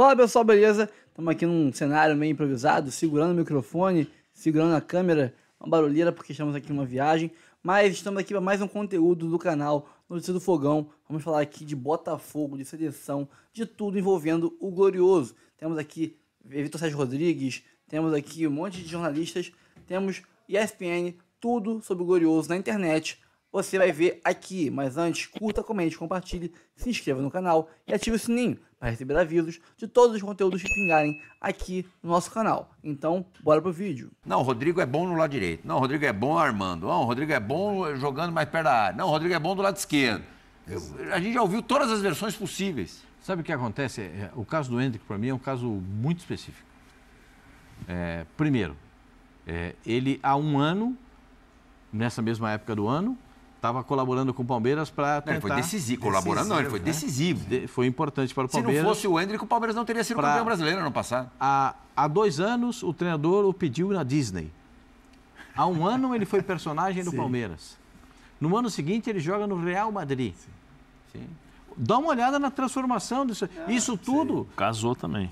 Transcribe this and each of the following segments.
Fala pessoal, beleza? Estamos aqui num cenário meio improvisado, segurando o microfone, segurando a câmera, uma barulheira porque estamos aqui numa viagem, mas estamos aqui para mais um conteúdo do canal Notícia do Fogão. Vamos falar aqui de Botafogo, de seleção, de tudo envolvendo o Glorioso. Temos aqui Vitor Sérgio Rodrigues, temos aqui um monte de jornalistas, temos ESPN, tudo sobre o Glorioso na internet você vai ver aqui. Mas antes, curta, comente, compartilhe, se inscreva no canal e ative o sininho para receber avisos de todos os conteúdos que pingarem aqui no nosso canal. Então, bora pro vídeo. Não, o Rodrigo é bom no lado direito. Não, o Rodrigo é bom armando. Não, o Rodrigo é bom jogando mais perto da área. Não, o Rodrigo é bom do lado esquerdo. Eu, a gente já ouviu todas as versões possíveis. Sabe o que acontece? É, o caso do Hendrick, para mim, é um caso muito específico. É, primeiro, é, ele há um ano, nessa mesma época do ano, estava colaborando com o Palmeiras para tentar... É, ele foi tá. decisivo, colaborando decisivo, não, ele foi decisivo. Né? foi importante para o Palmeiras. Se não fosse o Hendrick, o Palmeiras não teria sido pra... campeão brasileiro ano passado. Há, há dois anos, o treinador o pediu na Disney. Há um ano, ele foi personagem do Palmeiras. No ano seguinte, ele joga no Real Madrid. Sim. Sim. Dá uma olhada na transformação disso. Ah, isso tudo... Casou também.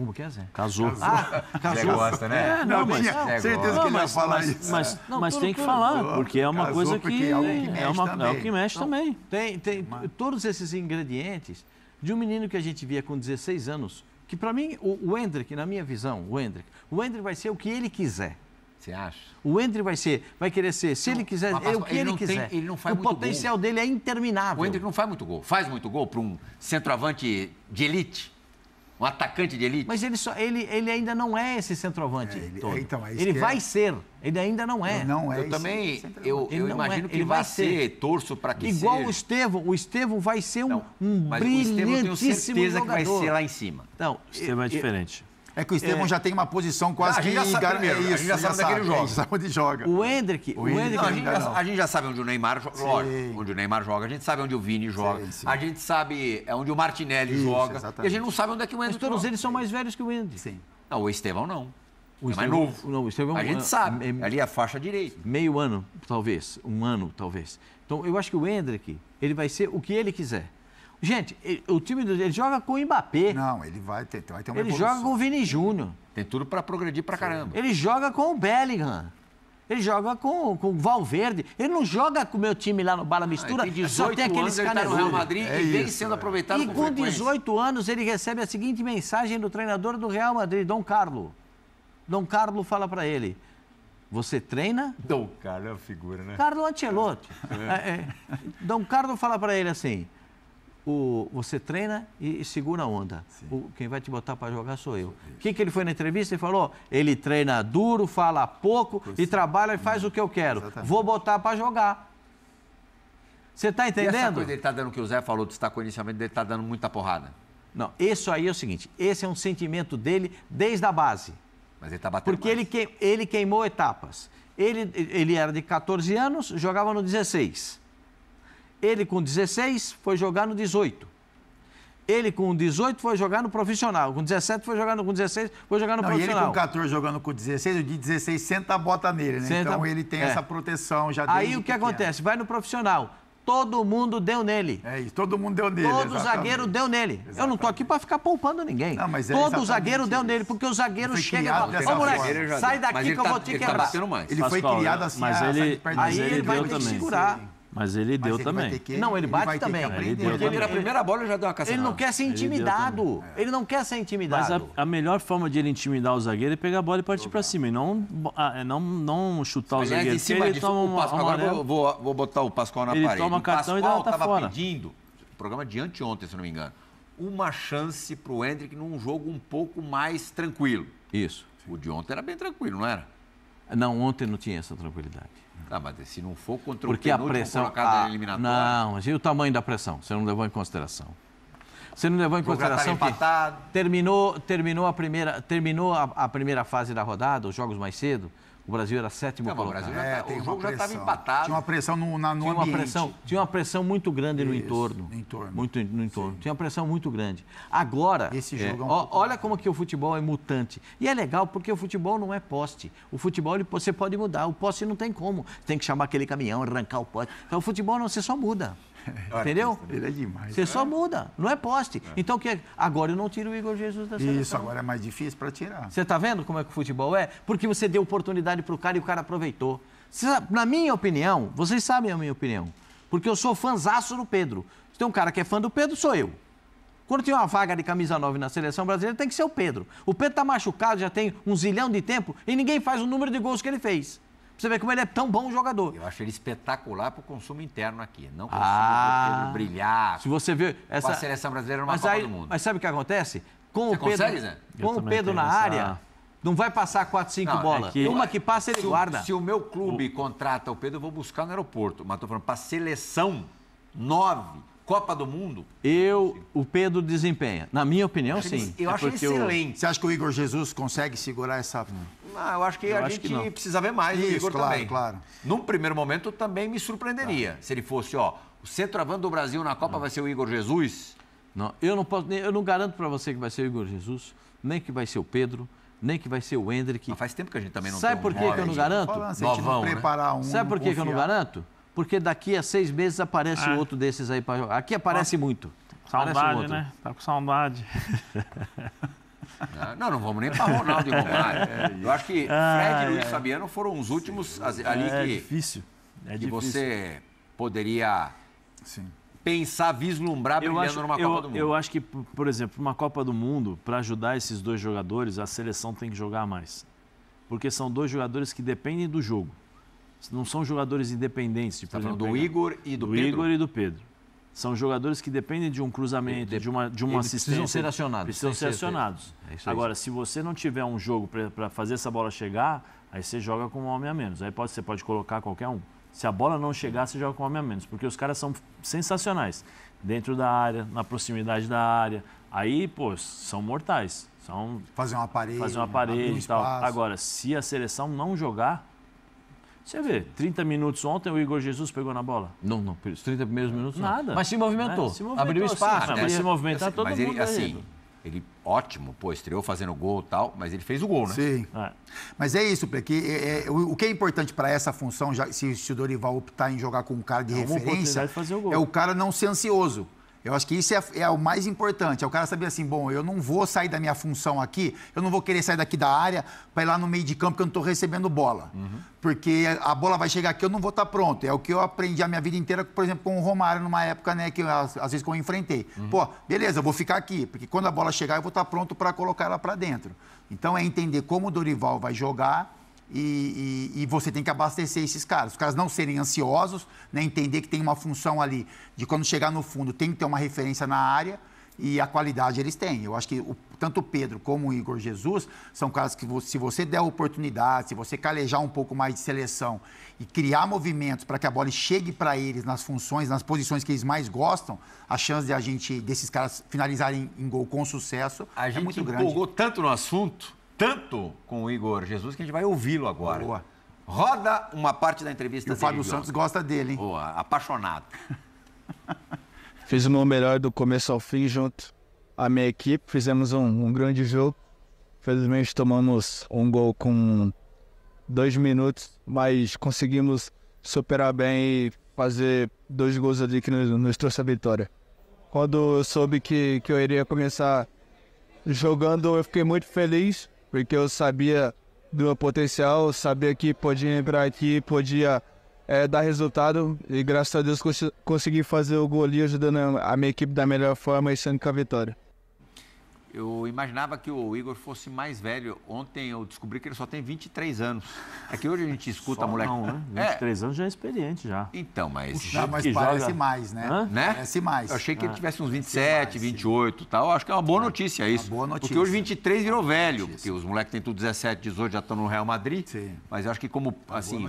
Como que é, Zé? Casou. Ah, casou. Ah, casou. Zé gosta, né? É, não, não mas... Tinha é, certeza não, que ele ia falar mas, isso. Mas, não, mas tem que falar, porque é uma casou coisa que... É algo que é mexe é uma, também. É que mexe então, também. Tem, tem mas... todos esses ingredientes de um menino que a gente via com 16 anos, que para mim, o, o Hendrick, na minha visão, o Hendrick, o Hendrick vai ser o que ele quiser. Você acha? O Hendrick vai ser, vai querer ser, se não, ele quiser, é o que ele, ele quiser. Tem, ele não faz o muito potencial gol. dele é interminável. O Hendrick não faz muito gol. Faz muito gol para um centroavante de elite? um atacante de elite. Mas ele, só, ele, ele ainda não é esse centroavante. É, ele, então, é ele é. vai ser, ele ainda não é. não é. Eu também, eu, eu imagino é. que ele vai ser, torço para que Igual seja. o Estevão, o Estevão vai ser um, não, um mas brilhantíssimo o Estevão, eu tenho certeza jogador. que vai ser lá em cima. então o Estevão é diferente. É que o Estevão é... já tem uma posição quase ah, que já sabe, primeiro, é isso, a gente já, já sabe, daquele jogo. sabe onde joga. O Hendrick, o, o Hendrick, não, a, gente já, a, gente já, sabe onde o Neymar joga, onde o Neymar joga, a gente sabe onde o Vini joga, sim, sim. a gente sabe é onde o Martinelli isso, joga, exatamente. e a gente não sabe onde é que o Hendrick Mas todos joga. eles são mais velhos que o Hendrick. Sim. Não, o Estevão não. O é mais novo. Não, o Estevão, a gente é, sabe, é, é, ali é a faixa direita. Meio ano, talvez, um ano, talvez. Então, eu acho que o Hendrick, ele vai ser o que ele quiser. Gente, o time do, ele joga com o Mbappé. Não, ele vai ter, vai ter uma Ele evolução. joga com o Vini Júnior. Tem tudo para progredir para caramba. Ele joga com o Bellingham. Ele joga com, com o Valverde. Ele não joga com o meu time lá no Bala ah, Mistura. Ah, tem 18 é só tem aqueles anos, tá no Real Madrid é e vem isso, sendo é. aproveitado E com, com 18 anos ele recebe a seguinte mensagem do treinador do Real Madrid, Dom Carlo. Dom Carlo fala para ele: você treina? Dom Carlo é a figura, né? Carlo Ancelotti. É. é, é. Dom Carlo fala para ele assim: o, você treina e, e segura a onda. O, quem vai te botar para jogar sou eu. O que, que ele foi na entrevista? Ele falou: ele treina duro, fala pouco e trabalha e faz o que eu quero. Exatamente. Vou botar para jogar. Você está entendendo? E essa coisa ele tá dando que o Zé falou, destacou tá inicialmente, ele está dando muita porrada. Não, isso aí é o seguinte: esse é um sentimento dele desde a base. Mas ele está batendo. Porque mais. Ele, que, ele queimou etapas. Ele, ele era de 14 anos, jogava no 16. Ele com 16 foi jogar no 18. Ele com 18 foi jogar no profissional. Com 17 foi jogando com 16, foi jogar no não, profissional. E ele com 14 jogando com 16, o de 16 senta a bota nele, né? Senta... Então ele tem é. essa proteção já Aí o que pequeno. acontece? Vai no profissional. Todo mundo deu nele. É isso, todo mundo deu nele. Todo exatamente. zagueiro deu nele. Exatamente. Eu não tô aqui para ficar poupando ninguém. Não, mas é todo zagueiro isso. deu nele, porque o zagueiro chega e fala: Ô moleque, sai daqui mas que eu vou tá- te quebrar. Ele, tá ele foi criado assim, mas ah, ele, aí ele vai ter que segurar. Mas ele deu Mas ele também. Que, não, ele, ele bate também. Ele deu Porque ele na primeira bola já deu uma cacetada. Ele não quer ser intimidado. Ele, ele não quer ser intimidado. Mas a, a, melhor forma de ele intimidar o zagueiro é pegar a bola e partir pra cima. E não, ah, é não, não chutar o zagueiro. Em cima ele disso, toma uma, Pascoal, uma agora vou, vou, botar o Pascoal na ele parede. Ele toma cartão e dá tá estava fora. pedindo, programa de anteontem, se não me engano, uma chance pro Hendrick num jogo um pouco mais tranquilo. Isso. O de ontem era bem tranquilo, não era? Não, ontem não tinha essa tranquilidade. Ah, mas se não for contra o Porque a pressão colocado a... Ah, eliminatória. Não, e o tamanho da pressão, você não levou em consideração. Você não levou em tá consideração que terminou, terminou, a primeira, terminou a, a primeira fase da rodada, os jogos mais cedo, o Brasil era sétimo colocado. O, Brasil já é, tá, o jogo já estava empatado. Tinha uma pressão no, na, no tinha ambiente. Uma pressão, tinha uma pressão muito grande Isso, no entorno. No entorno. Muito no entorno. Sim. Tinha uma pressão muito grande. Agora, Esse é, jogo é, é um ó, olha como que o futebol é mutante. E é legal porque o futebol não é poste. O futebol ele, você pode mudar. O poste não tem como. Tem que chamar aquele caminhão, arrancar o poste. Então o futebol não, você só muda. Entendeu? Ele é demais. Você é. só muda, não é poste. É. Então, o que é? agora eu não tiro o Igor Jesus da seleção. Isso, agora é mais difícil para tirar. Você está vendo como é que o futebol é? Porque você deu oportunidade para o cara e o cara aproveitou. Você, na minha opinião, vocês sabem a minha opinião, porque eu sou fanzaço do Pedro. Se tem um cara que é fã do Pedro, sou eu. Quando tem uma vaga de camisa 9 na seleção brasileira, tem que ser o Pedro. O Pedro tá machucado, já tem um zilhão de tempo e ninguém faz o número de gols que ele fez você vê como ele é tão bom jogador. Eu acho ele espetacular para o consumo interno aqui. Não consigo ah, brilhar. Se você vê essa a seleção brasileira numa mas Copa aí, do Mundo. Mas sabe o que acontece? Com você o Pedro, consegue, com o Pedro na essa... área, não vai passar 4, 5 é bolas. É que... Uma que passa, ele se guarda. O, se o meu clube o... contrata o Pedro, eu vou buscar no aeroporto. Mas estou falando para seleção, 9 Copa do Mundo? Eu, o Pedro desempenha. Na minha opinião, eu sim. Eu é acho excelente. Eu... Você acha que o Igor Jesus consegue segurar essa. Não, eu acho que eu a acho gente que precisa ver mais Isso, do Igor claro, também. claro. Num primeiro momento, também me surpreenderia tá. se ele fosse, ó, o centroavante do Brasil na Copa não. vai ser o Igor Jesus. Não, eu não posso, eu não garanto para você que vai ser o Igor Jesus, nem que vai ser o Pedro, nem que vai ser o Hendrick. Mas faz tempo que a gente também não Sabe por que, que eu não garanto? Falando, Novão, não né? preparar né? um, Sabe por que, que eu não garanto? porque daqui a seis meses aparece é. outro desses aí para jogar. Aqui aparece Nossa. muito. Saudade, um né? Tá com saudade. Não, não vamos nem para Ronaldo e Romário. É, é eu acho que Fred e Luiz Fabiano foram os últimos ali é que. É difícil. É que você poderia Sim. pensar, vislumbrar brilhando acho, numa eu, Copa do Mundo. Eu acho que, por exemplo, uma Copa do Mundo, para ajudar esses dois jogadores, a seleção tem que jogar mais. Porque são dois jogadores que dependem do jogo não são jogadores independentes. Tipo, tá exemplo, do Igor e do, do Pedro? Igor e do Pedro. São jogadores que dependem de um cruzamento, de, uma, de uma assistência. Precisam ser acionados. Precisam ser acionados. É Agora, se você não tiver um jogo para fazer essa bola chegar, aí você joga com um homem a menos. Aí pode, você pode colocar qualquer um. Se a bola não chegar, você joga com um homem a menos. Porque os caras são sensacionais. Dentro da área, na proximidade da área. Aí, pô, são mortais. São, fazer uma parede. Fazer uma parede e tal. Agora, se a seleção não jogar, você vê, 30 minutos ontem o Igor Jesus pegou na bola? Não, não, os 30 primeiros minutos Nada. Mas se movimentou, né? se movimentou abriu espaço. Assim, né? Mas se movimentar, assim, todo mas mundo ele, é assim, ele ótimo, pô, estreou fazendo gol e tal, mas ele fez o gol, né? Sim. É. Mas é isso, porque é, é, o, o, que é importante para essa função, já, se, se o Dorival optar em jogar com um cara de é referência, de fazer o gol. é o cara não ser ansioso. Eu acho que isso é, é, o mais importante. É o cara saber assim, bom, eu não vou sair da minha função aqui, eu não vou querer sair daqui da área para ir lá no meio de campo que eu não estou recebendo bola. Uhum. Porque a bola vai chegar aqui, eu não vou estar tá pronto. É o que eu aprendi a minha vida inteira, por exemplo, com o Romário, numa época, né, que às, às, vezes que eu enfrentei. Uhum. Pô, beleza, eu vou ficar aqui, porque quando a bola chegar, eu vou estar tá pronto para colocar ela para dentro. Então é entender como o Dorival vai jogar e, e, e, você tem que abastecer esses caras. Os caras não serem ansiosos, né? entender que tem uma função ali de quando chegar no fundo tem que ter uma referência na área e a qualidade eles têm. Eu acho que o, tanto o Pedro como o Igor Jesus são caras que, se você der oportunidade, se você calejar um pouco mais de seleção e criar movimentos para que a bola chegue para eles nas funções, nas posições que eles mais gostam, a chance de a gente desses caras finalizarem em gol com sucesso a é muito grande. A gente empolgou tanto no assunto tanto com o Igor Jesus que a gente vai ouvi-lo agora. Boa. Roda uma parte da entrevista e dele. O Fábio Santos gosta dele, hein? Boa, apaixonado. Fiz o meu melhor do começo ao fim junto à minha equipe. Fizemos um, um grande jogo. Felizmente tomamos um gol com dois minutos, mas conseguimos superar bem e fazer dois gols ali que nos, nos trouxe a vitória. Quando eu soube que, que eu iria começar jogando, eu fiquei muito feliz porque eu sabia do meu potencial, sabia que podia entrar aqui, podia é, dar resultado e graças a Deus cons consegui fazer o gol ali ajudando a minha equipe da melhor forma e sendo com a vitória. Eu imaginava que o Igor fosse mais velho. Ontem eu descobri que ele só tem 23 anos. É que hoje a gente escuta só moleque. Não, né? 23 é. anos já é experiente já. Então, mas. Não, mas parece joga... mais, né? né? Parece mais. Eu achei que ah. ele tivesse uns 27, mais, 28 e tal. Acho que é uma boa é, notícia isso. Uma boa notícia. Porque hoje 23 virou velho. Notícia. Porque os moleques têm tudo 17, 18, já estão no Real Madrid. Sim. Mas eu acho que como. Assim,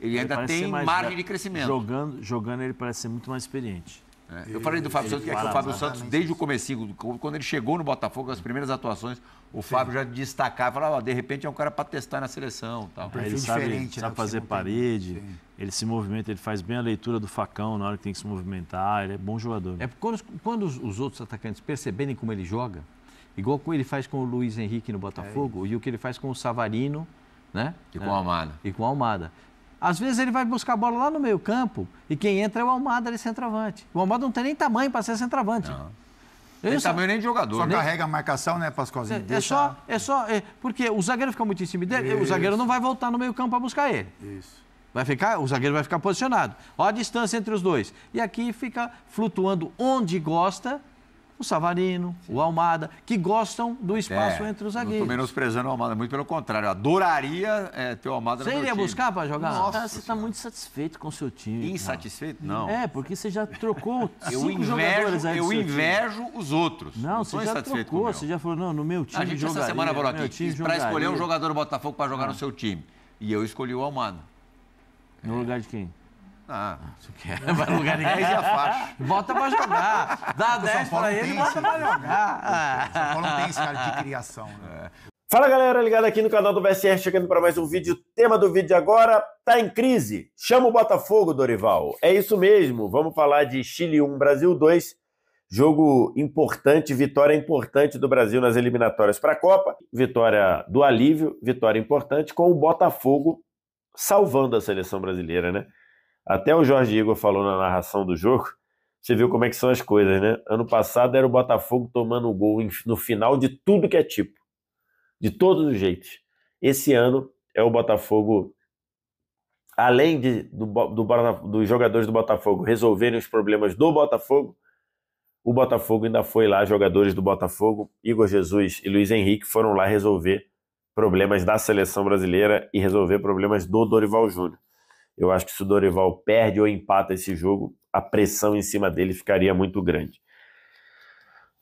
ele ainda ele tem margem de crescimento. Jogando, jogando, ele parece ser muito mais experiente. É. Eu falei do Fábio Santos, que, é que o Fábio Santos, desde o comecinho, quando ele chegou no Botafogo, as primeiras atuações, o Fábio Sim. já destacava, falava, de repente é um cara para testar na seleção. Tal. Um ele sabe, diferente, sabe né, fazer parede, Sim. ele se movimenta, ele faz bem a leitura do facão na hora que tem que se movimentar, ele é bom jogador. Né? É quando, quando os, outros atacantes perceberem como ele joga, igual como ele faz com o Luiz Henrique no é Botafogo é. e o que ele faz com o Savarino, né? E com Almada. E com o Almada. Às vezes ele vai buscar a bola lá no meio campo e quem entra é o Almada de centroavante. O Almada não tem nem tamanho para ser centroavante. Não. Ele Tem tamanho nem de jogador. Só nem... Né? carrega a marcação, né, Pascoalzinho? É, é só, é só. É, porque o zagueiro fica muito em cima dele, Isso. o zagueiro não vai voltar no meio-campo para buscar ele. Isso. Vai ficar, o zagueiro vai ficar posicionado. Olha a distância entre os dois. E aqui fica flutuando onde gosta o Savarino, Sim. o Almada, que gostam do espaço é, entre os zagueiros. Não estou menosprezando o Almada, muito pelo contrário. Eu adoraria é, ter o Almada Você no meu iria buscar para jogar? Nossa, você está muito satisfeito com o seu time. Insatisfeito? Não. É, porque você já trocou cinco invejo, jogadores aí Eu invejo time. os outros. Não, não você já trocou, você já falou, não, no meu time A gente jogaria, essa semana falou aqui, para escolher um jogador do Botafogo para jogar ah. no seu time. E eu escolhi o Almada. No é. lugar de quem? Ah, se quer, é, vai no lugar ninguém. já Bota pra jogar. Dá 10 pra ele e bota pra jogar. Ah. não tem esse cara de criação. Né? É. Fala galera, ligado aqui no canal do BSR, chegando para mais um vídeo. O tema do vídeo de agora tá em crise. Chama o Botafogo, Dorival. É isso mesmo, vamos falar de Chile 1, Brasil 2. Jogo importante, vitória importante do Brasil nas eliminatórias para a Copa. Vitória do alívio, vitória importante com o Botafogo salvando a seleção brasileira, né? Até o Jorge Igor falou na narração do jogo. Você viu como é que são as coisas, né? Ano passado era o Botafogo tomando gol no final de tudo que é tipo. De todos os jeitos. Esse ano é o Botafogo, além de, do, do, dos jogadores do Botafogo resolverem os problemas do Botafogo, o Botafogo ainda foi lá, jogadores do Botafogo, Igor Jesus e Luiz Henrique foram lá resolver problemas da seleção brasileira e resolver problemas do Dorival Júnior. Eu acho que se o Dorival perde ou empata esse jogo, a pressão em cima dele ficaria muito grande.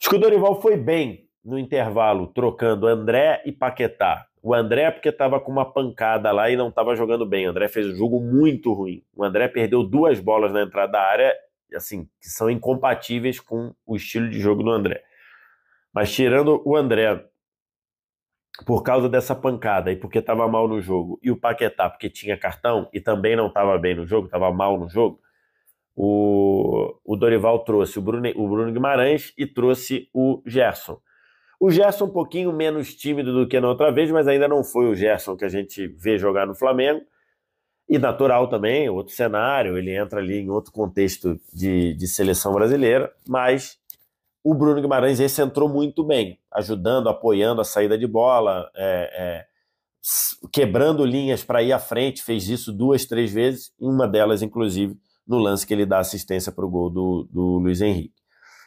Acho que o Dorival foi bem no intervalo, trocando André e Paquetá. O André, porque estava com uma pancada lá e não estava jogando bem. O André fez um jogo muito ruim. O André perdeu duas bolas na entrada da área, assim, que são incompatíveis com o estilo de jogo do André. Mas tirando o André por causa dessa pancada e porque estava mal no jogo, e o Paquetá porque tinha cartão e também não estava bem no jogo, estava mal no jogo, o, o Dorival trouxe o Bruno, o Bruno Guimarães e trouxe o Gerson. O Gerson um pouquinho menos tímido do que na outra vez, mas ainda não foi o Gerson que a gente vê jogar no Flamengo. E natural também, outro cenário, ele entra ali em outro contexto de, de seleção brasileira, mas o Bruno Guimarães esse entrou muito bem, ajudando, apoiando a saída de bola, é, é, quebrando linhas para ir à frente, fez isso duas, três vezes, uma delas, inclusive, no lance que ele dá assistência para o gol do, do Luiz Henrique.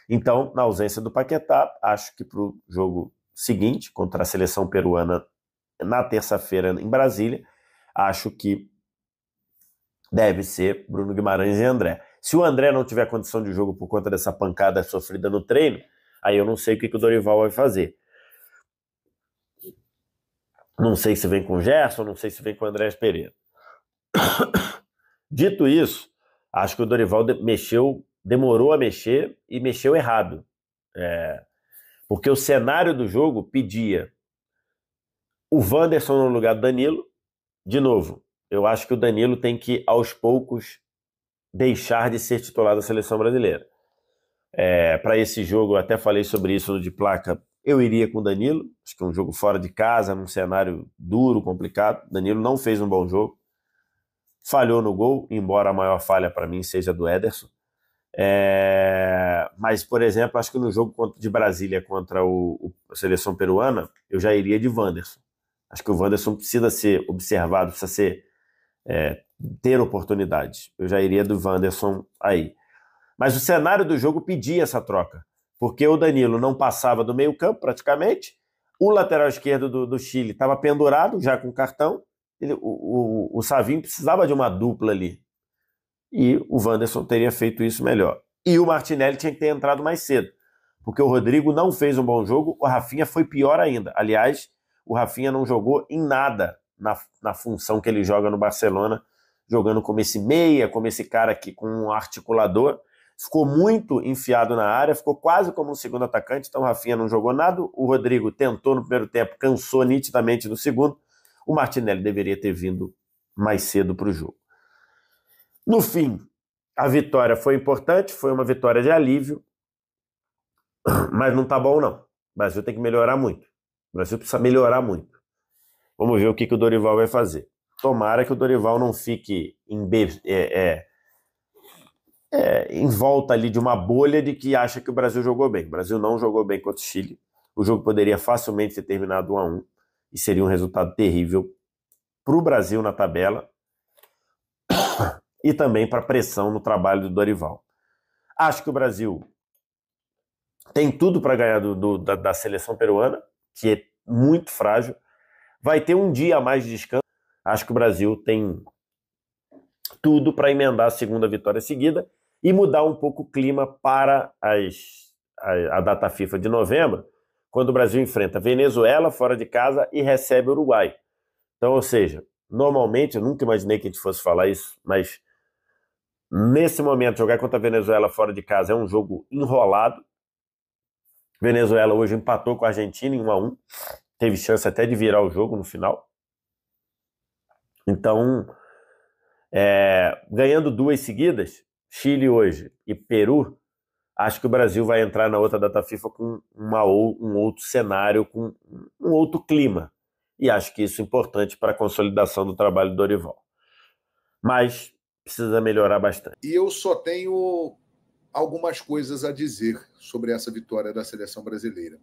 Então, na ausência do Paquetá, acho que para o jogo seguinte, contra a seleção peruana na terça-feira em Brasília, acho que deve ser Bruno Guimarães e André. Se o André não tiver condição de jogo por conta dessa pancada sofrida no treino, aí eu não sei o que, que o Dorival vai fazer. Não sei se vem com o Gerson, não sei se vem com o André Pereira. Dito isso, acho que o Dorival mexeu, demorou a mexer e mexeu errado. É, porque o cenário do jogo pedia o Wanderson no lugar do Danilo. De novo, eu acho que o Danilo tem que, aos poucos, deixar de ser titular da seleção brasileira. É, para esse jogo, eu até falei sobre isso no de placa. Eu iria com o Danilo, acho que é um jogo fora de casa, num cenário duro, complicado. Danilo não fez um bom jogo, falhou no gol, embora a maior falha para mim seja do Ederson. É, mas, por exemplo, acho que no jogo de Brasília contra o, a seleção peruana, eu já iria de Wanderson. Acho que o Wanderson precisa ser observado, precisa ser é, ter oportunidade. Eu já iria do Wanderson aí. Mas o cenário do jogo pedia essa troca, porque o Danilo não passava do meio-campo praticamente, o lateral esquerdo do, do Chile estava pendurado, já com cartão, ele, o, o, o Savinho precisava de uma dupla ali. E o Wanderson teria feito isso melhor. E o Martinelli tinha que ter entrado mais cedo, porque o Rodrigo não fez um bom jogo, o Rafinha foi pior ainda. Aliás, o Rafinha não jogou em nada na, na função que ele joga no Barcelona jogando como esse meia, como esse cara aqui com um articulador. Ficou muito enfiado na área, ficou quase como um segundo atacante, então o Rafinha não jogou nada. O Rodrigo tentou no primeiro tempo, cansou nitidamente no segundo. O Martinelli deveria ter vindo mais cedo para o jogo. No fim, a vitória foi importante, foi uma vitória de alívio, mas não está bom, não. O Brasil tem que melhorar muito. O Brasil precisa melhorar muito. Vamos ver o que, que o Dorival vai fazer tomara que o Dorival não fique em, é, é, é, em volta ali de uma bolha de que acha que o Brasil jogou bem. O Brasil não jogou bem contra o Chile. O jogo poderia facilmente ter terminado 1 a 1 e seria um resultado terrível para o Brasil na tabela e também para a pressão no trabalho do Dorival. Acho que o Brasil tem tudo para ganhar do, do, da, da seleção peruana, que é muito frágil. Vai ter um dia a mais de descanso. Acho que o Brasil tem tudo para emendar a segunda vitória seguida e mudar um pouco o clima para as, a, a data FIFA de novembro, quando o Brasil enfrenta Venezuela fora de casa e recebe o Uruguai. Então, ou seja, normalmente, eu nunca imaginei que a gente fosse falar isso, mas nesse momento, jogar contra a Venezuela fora de casa é um jogo enrolado. Venezuela hoje empatou com a Argentina em 1 a 1 teve chance até de virar o jogo no final. Então, é, ganhando duas seguidas, Chile hoje e Peru, acho que o Brasil vai entrar na outra data FIFA com uma um outro cenário, com um outro clima. E acho que isso é importante para a consolidação do trabalho do Dorival. Mas precisa melhorar bastante. E eu só tenho algumas coisas a dizer sobre essa vitória da seleção brasileira.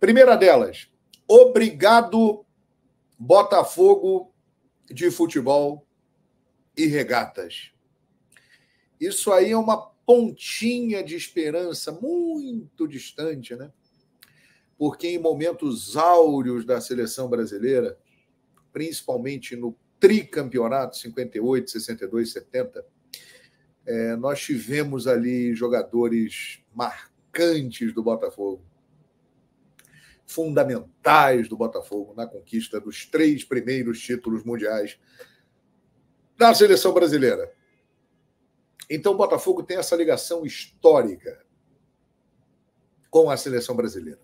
Primeira delas, obrigado Botafogo de futebol e regatas. Isso aí é uma pontinha de esperança muito distante, né? Porque em momentos áureos da seleção brasileira, principalmente no tricampeonato 58, 62, 70, é, nós tivemos ali jogadores marcantes do Botafogo fundamentais do Botafogo na conquista dos três primeiros títulos mundiais da seleção brasileira. Então, o Botafogo tem essa ligação histórica com a seleção brasileira.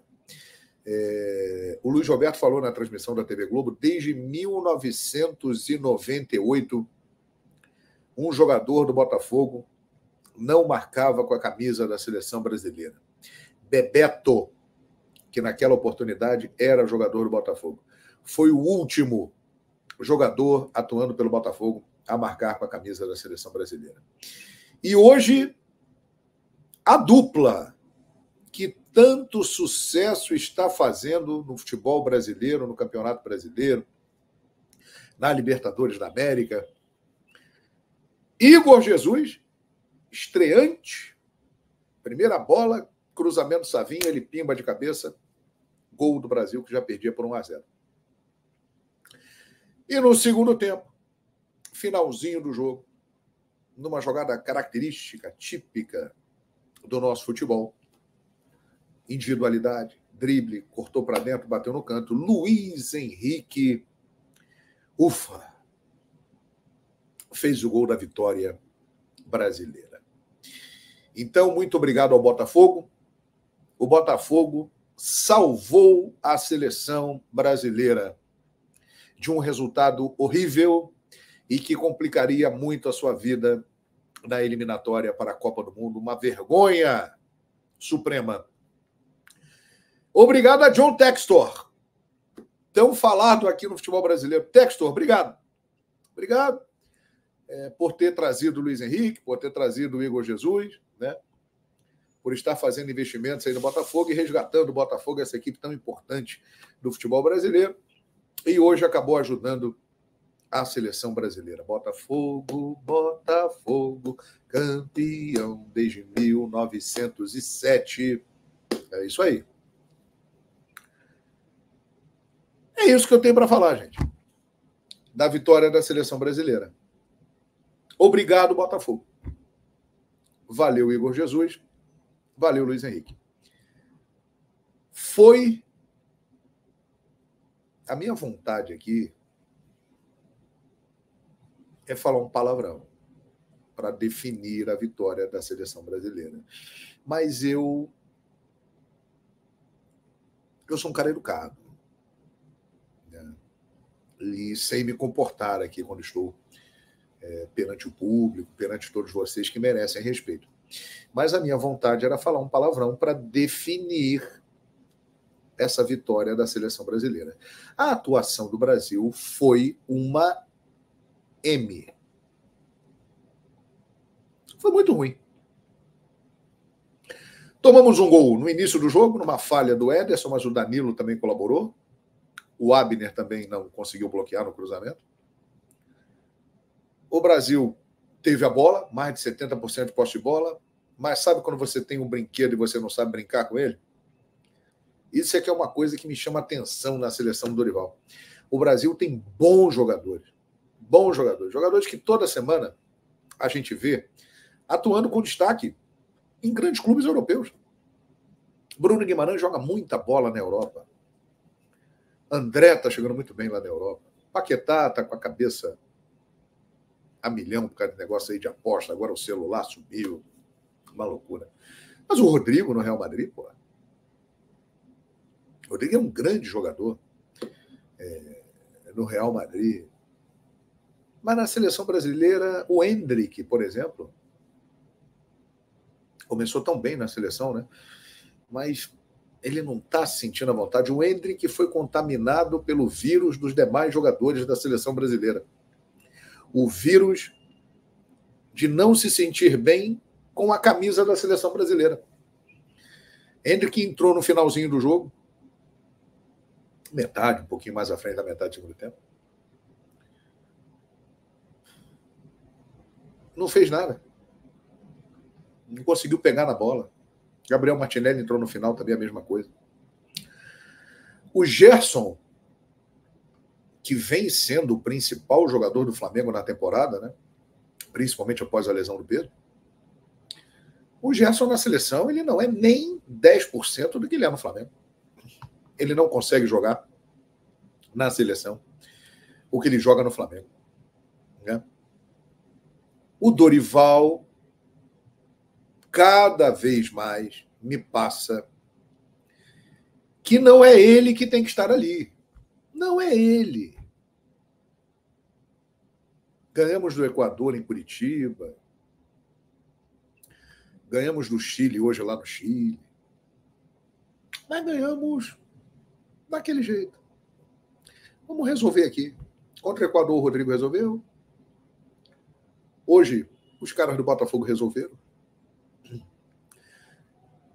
É, o Luiz Roberto falou na transmissão da TV Globo, desde 1998, um jogador do Botafogo não marcava com a camisa da seleção brasileira. Bebeto, que naquela oportunidade era jogador do Botafogo. Foi o último jogador atuando pelo Botafogo a marcar com a camisa da seleção brasileira. E hoje, a dupla que tanto sucesso está fazendo no futebol brasileiro, no Campeonato Brasileiro, na Libertadores da América. Igor Jesus, estreante, primeira bola cruzamento do Savinho, ele pimba de cabeça, gol do Brasil, que já perdia por 1 a 0 E no segundo tempo, finalzinho do jogo, numa jogada característica, típica do nosso futebol, individualidade, drible, cortou para dentro, bateu no canto, Luiz Henrique, ufa, fez o gol da vitória brasileira. Então, muito obrigado ao Botafogo, o Botafogo salvou a seleção brasileira de um resultado horrível e que complicaria muito a sua vida na eliminatória para a Copa do Mundo. Uma vergonha suprema. Obrigado a John Textor. Tão falado aqui no futebol brasileiro. Textor, obrigado. Obrigado é, por ter trazido o Luiz Henrique, por ter trazido o Igor Jesus, né? por estar fazendo investimentos aí no Botafogo e resgatando o Botafogo, essa equipe tão importante do futebol brasileiro. E hoje acabou ajudando a seleção brasileira. Botafogo, Botafogo, campeão desde 1907. É isso aí. É isso que eu tenho para falar, gente. Da vitória da seleção brasileira. Obrigado, Botafogo. Valeu, Igor Jesus. Valeu, Luiz Henrique. Foi a minha vontade aqui é falar um palavrão para definir a vitória da seleção brasileira. Mas eu eu sou um cara educado. Né? E sei me comportar aqui quando estou é, perante o público, perante todos vocês que merecem respeito. Mas a minha vontade era falar um palavrão para definir essa vitória da seleção brasileira. A atuação do Brasil foi uma M. Foi muito ruim. Tomamos um gol no início do jogo, numa falha do Ederson, mas o Danilo também colaborou. O Abner também não conseguiu bloquear no cruzamento. O Brasil teve a bola, mais de 70% de posse de bola, mas sabe quando você tem um brinquedo e você não sabe brincar com ele? Isso é que é uma coisa que me chama atenção na seleção do Dorival. O Brasil tem bons jogadores, bons jogadores, jogadores que toda semana a gente vê atuando com destaque em grandes clubes europeus. Bruno Guimarães joga muita bola na Europa. André está chegando muito bem lá na Europa. Paquetá está com a cabeça a milhão por causa do negócio aí de aposta. Agora o celular subiu. Uma loucura. Mas o Rodrigo no Real Madrid, pô. O Rodrigo é um grande jogador é, no Real Madrid. Mas na seleção brasileira, o Hendrick, por exemplo, começou tão bem na seleção, né? Mas ele não está sentindo a vontade. O Hendrick foi contaminado pelo vírus dos demais jogadores da seleção brasileira o vírus de não se sentir bem com a camisa da seleção brasileira. Hendrick entrou no finalzinho do jogo, metade, um pouquinho mais à frente da metade do segundo tempo. Não fez nada. Não conseguiu pegar na bola. Gabriel Martinelli entrou no final, também a mesma coisa. O Gerson que vem sendo o principal jogador do Flamengo na temporada, né? principalmente após a lesão do Pedro, o Gerson na seleção ele não é nem 10% do Guilherme é Flamengo. Ele não consegue jogar na seleção o que ele joga no Flamengo. Né? O Dorival cada vez mais me passa que não é ele que tem que estar ali. Não é ele. Ganhamos do Equador em Curitiba. Ganhamos do Chile hoje lá no Chile. Mas ganhamos daquele jeito. Vamos resolver aqui. Contra o Equador, o Rodrigo resolveu. Hoje, os caras do Botafogo resolveram.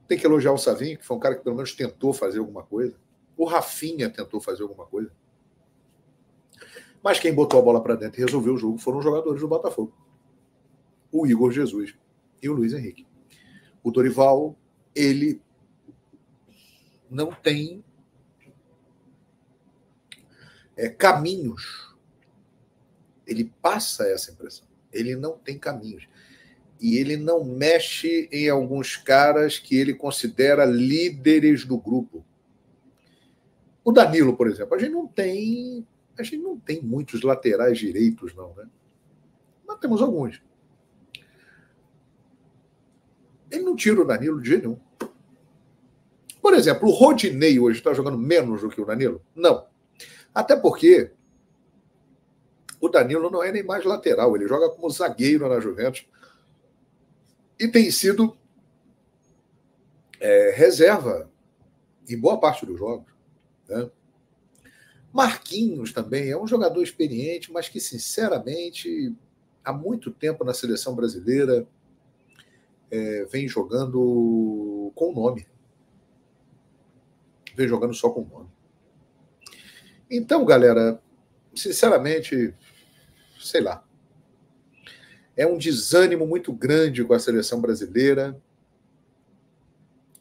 Tem que elogiar o Savinho, que foi um cara que pelo menos tentou fazer alguma coisa. O Rafinha tentou fazer alguma coisa. Mas quem botou a bola para dentro e resolveu o jogo foram os jogadores do Botafogo. O Igor Jesus e o Luiz Henrique. O Dorival, ele não tem é, caminhos. Ele passa essa impressão. Ele não tem caminhos. E ele não mexe em alguns caras que ele considera líderes do grupo. O Danilo, por exemplo, a gente não tem, a gente não tem muitos laterais direitos, não, né? Mas temos alguns. Ele não tira o Danilo de jeito nenhum. Por exemplo, o Rodinei hoje está jogando menos do que o Danilo? Não. Até porque o Danilo não é nem mais lateral, ele joga como zagueiro na Juventus e tem sido é, reserva em boa parte dos jogos. Né? Marquinhos também é um jogador experiente, mas que, sinceramente, há muito tempo na seleção brasileira é, vem jogando com o nome. Vem jogando só com o nome. Então, galera, sinceramente, sei lá. É um desânimo muito grande com a seleção brasileira.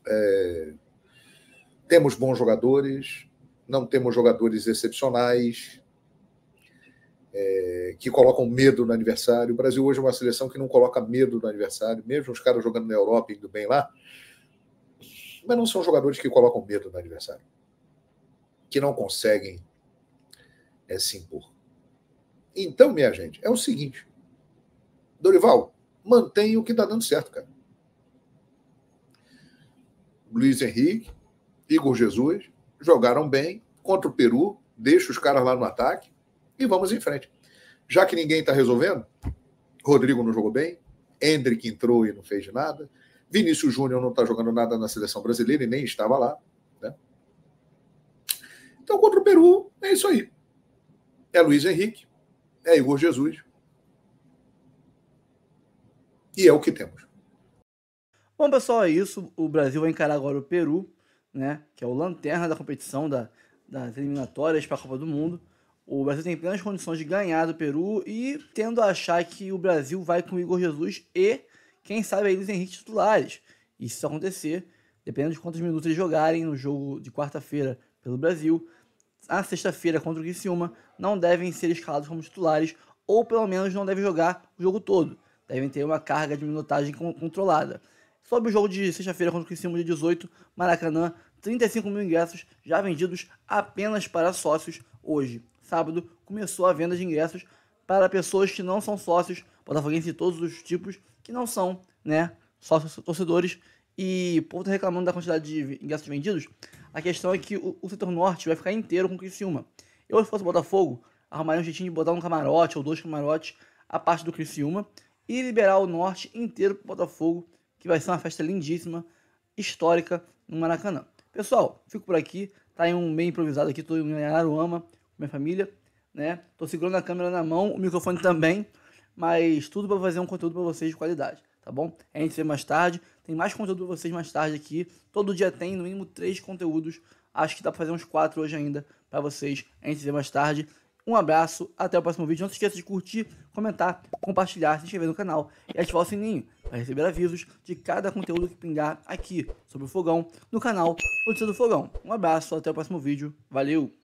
É, temos bons jogadores, não temos jogadores excepcionais é, que colocam medo no adversário O Brasil hoje é uma seleção que não coloca medo no adversário mesmo os caras jogando na Europa indo bem lá, mas não são jogadores que colocam medo no adversário, que não conseguem é, se impor. Então, minha gente, é o seguinte: Dorival, mantém o que está dando certo, cara. Luiz Henrique, Igor Jesus, jogaram bem contra o Peru, deixa os caras lá no ataque e vamos em frente. Já que ninguém está resolvendo, Rodrigo não jogou bem, Hendrick entrou e não fez nada, Vinícius Júnior não está jogando nada na seleção brasileira e nem estava lá. Né? Então, contra o Peru, é isso aí. É Luiz Henrique, é Igor Jesus. E é o que temos. Bom, pessoal, é isso. O Brasil vai encarar agora o Peru né, que é o lanterna da competição da, das eliminatórias para a Copa do Mundo. O Brasil tem plenas condições de ganhar do Peru e tendo a achar que o Brasil vai com o Igor Jesus e, quem sabe, aí os Henrique titulares. E se isso acontecer, dependendo de quantos minutos eles jogarem no jogo de quarta-feira pelo Brasil, na sexta-feira contra o Criciúma, não devem ser escalados como titulares ou pelo menos não devem jogar o jogo todo. Devem ter uma carga de minutagem controlada. Sobre o jogo de sexta-feira contra o Criciúma, dia 18, Maracanã, 35 mil ingressos já vendidos apenas para sócios hoje. Sábado começou a venda de ingressos para pessoas que não são sócios, botafoguenses de todos os tipos, que não são, né, sócios torcedores. E por estar reclamando da quantidade de ingressos vendidos. A questão é que o, o setor norte vai ficar inteiro com o Criciúma. Eu, se fosse o Botafogo, arrumaria um jeitinho de botar um camarote ou dois camarotes a parte do Criciúma e liberar o norte inteiro para o Botafogo, que vai ser uma festa lindíssima, histórica, no Maracanã. Pessoal, fico por aqui. Tá em um meio improvisado aqui, tô em Araruama com minha família, né? Tô segurando a câmera na mão, o microfone também, mas tudo para fazer um conteúdo para vocês de qualidade, tá bom? A gente se vê mais tarde. Tem mais conteúdo para vocês mais tarde aqui. Todo dia tem no mínimo três conteúdos. Acho que dá para fazer uns quatro hoje ainda para vocês. A gente se vê mais tarde. Um abraço, até o próximo vídeo. Não se esqueça de curtir, comentar, compartilhar, se inscrever no canal e ativar o sininho para receber avisos de cada conteúdo que pingar aqui sobre o fogão no canal Notícia do Fogão. Um abraço, até o próximo vídeo. Valeu!